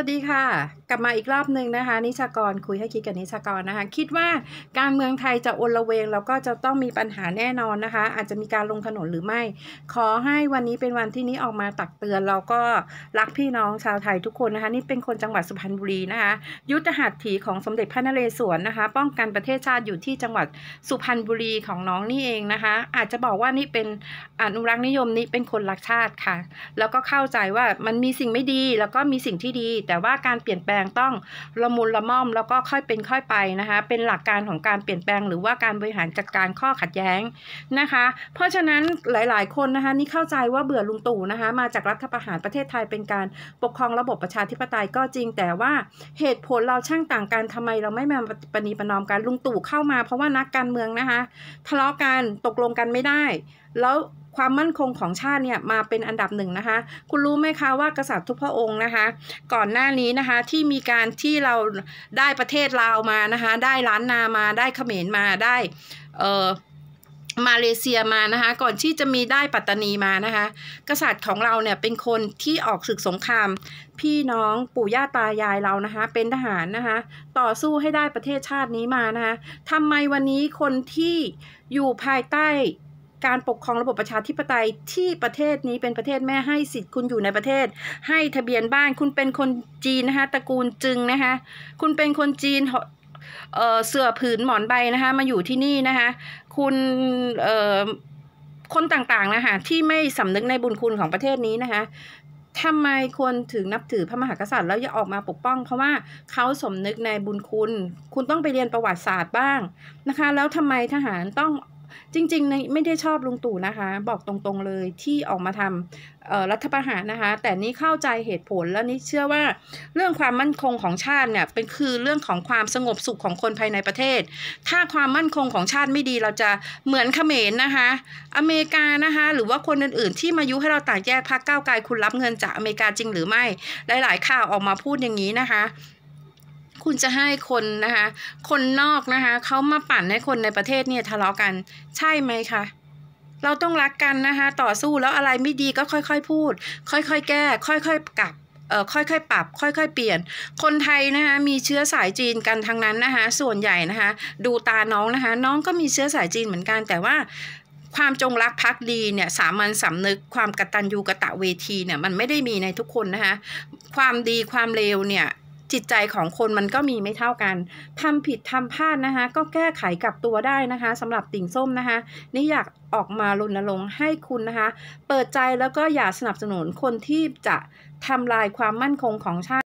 วัสดีค่ะ กลับมาอีกรอบหนึ่งนะคะ นิชากรคุยให้คิดกับนิชากรนะคะ คิดว่าการเมืองไทยจะอนละเวงแล้วก็จะต้องมีปัญหาแน่นอนนะคะอาจจะมีการลงถนนหรือไม่ ขอให้วันนี้เป็นวันที่นี้ออกมาตักเตือนเราก็รักพี่น้องชาวไทยทุกคนนะคะนี่เป็นคนจังหวัดสุพรรณบุรีนะคะ ยุทธหัตถีของสมเด็จพระนเรศวรนะคะ ป้องกันประเทศชาติอยู่ที่จังหวัดสุพรรณบุรีของน้องนี่เองนะคะ อาจจะบอกว่านี่เป็นอนุรักษ์นิยมนี่เป็นคนรักชาติค่ะ แล้วก็เข้าใจว่ามันมีสิ่งไม่ดีแล้วก็มีสิ่งที่ดีแต่ว่าการเปลี่ยนแปลงต้องละมุนละม่อมแล้วก็ค่อยเป็นค่อยไปนะคะเป็นหลักการของการเปลี่ยนแปลงหรือว่าการบริหารจัดการข้อขัดแย้งนะคะ เพราะฉะนั้นหลายๆ คนนะคะนี่เข้าใจว่าเบื่อลุงตู่นะคะมาจากรัฐประหารประเทศไทยเป็นการปกครองระบบประชาธิปไตยก็จริงแต่ว่าเหตุผลเราช่างต่างกันทำไม เราไม่มาปณีประนอมกันลุงตู่เข้ามาเพราะว่านักการเมืองนะคะทะเลาะกันตกลงกันไม่ได้ แล้วความมั่นคงของชาติเนี่ยมาเป็นอันดับหนึ่งนะคะคุณรู้ไหมคะว่า กษัตริย์ทุกพระองค์นะคะก่อนหน้านี้นะคะที่มีการที่เราได้ประเทศลาวมานะคะได้ล้านนามาได้เขมรมาได้เออมาเลเซียมานะคะก่อนที่จะมีได้ปัตตานีมานะคะกษัตริย์ของเราเนี่ยเป็นคนที่ออกศึกสงครามพี่น้องปู่ย่าตายายเรานะคะเป็นทหารนะคะต่อสู้ให้ได้ประเทศชาตินี้มานะคะทำไมวันนี้คนที่อยู่ภายใต้การปกครองระบบประชาธิปไตยที่ประเทศนี้เป็นประเทศแม่ให้สิทธิ์คุณอยู่ในประเทศ ให้ทะเบียนบ้าน คุณเป็นคนจีนนะคะตระกูลจึงนะคะคุณเป็นคนจีนเเสื้อผืนหมอนใบนะคะมาอยู่ที่นี่นะคะคุณคนต่างๆนะคะที่ไม่สำนึกในบุญคุณของประเทศนี้นะคะทำไมคนถึงนับถือพระมหากษัตริย์แล้วยะออกมาปกป้อง เพราะว่าเขาสมนึกในบุญคุณคุณต้องไปเรียนประวัติศาสตร์บ้างนะคะแล้วทำไมทหารต้องจริงๆ ไม่ได้ชอบลุงตู่นะคะ บอกตรงๆเลยที่ออกมาทำรัฐประหารนะคะ แต่นี้เข้าใจเหตุผลแล้วนี่เชื่อว่าเรื่องความมั่นคงของชาติเนี่ยเป็นคือเรื่องของความสงบสุขของคนภายในประเทศ ถ้าความมั่นคงของชาติไม่ดีเราจะเหมือนเขมรนะคะ อเมริกานะคะ หรือว่าคนอื่นๆ ที่มายุให้เราต่างแยกพักก้าวไกลคุณรับเงินจากอเมริกาจริงหรือไม่หลาย ๆข่าวออกมาพูดอย่างนี้นะคะคุณจะให้คนนะคะ คนนอกนะคะเขามาปั่นให้คนในประเทศเนี่ย ทะเลาะกันใช่ไหมคะ เราต้องรักกันนะคะ ต่อสู้แล้วอะไรไม่ดีก็ค่อยๆพูด ค่อยๆแก้ ค่อยๆกลับเอ่อค่อยๆปรับ ค่อยๆเปลี่ยน คนไทยนะคะมีเชื้อสายจีนกันทั้งนั้นนะคะ ส่วนใหญ่นะคะ ดูตาน้องนะคะ น้องก็มีเชื้อสายจีนเหมือนกัน แต่ว่า ความจงรักภักดีเนี่ยสามัญสำนึกความกตัญญูกะตะเวทีเนี่ย มันไม่ได้มีในทุกคนนะคะความดีความเลวเนี่ยจิตใจของคนมันก็มีไม่เท่ากันทำผิดทำพลาดนะคะก็แก้ไขกับตัวได้นะคะสำหรับติ่งส้มนะคะ นี่อยากออกมารณรงค์ให้คุณนะคะ เปิดใจแล้วก็อย่าสนับสนุนคนที่จะทำลายความมั่นคงของชาติ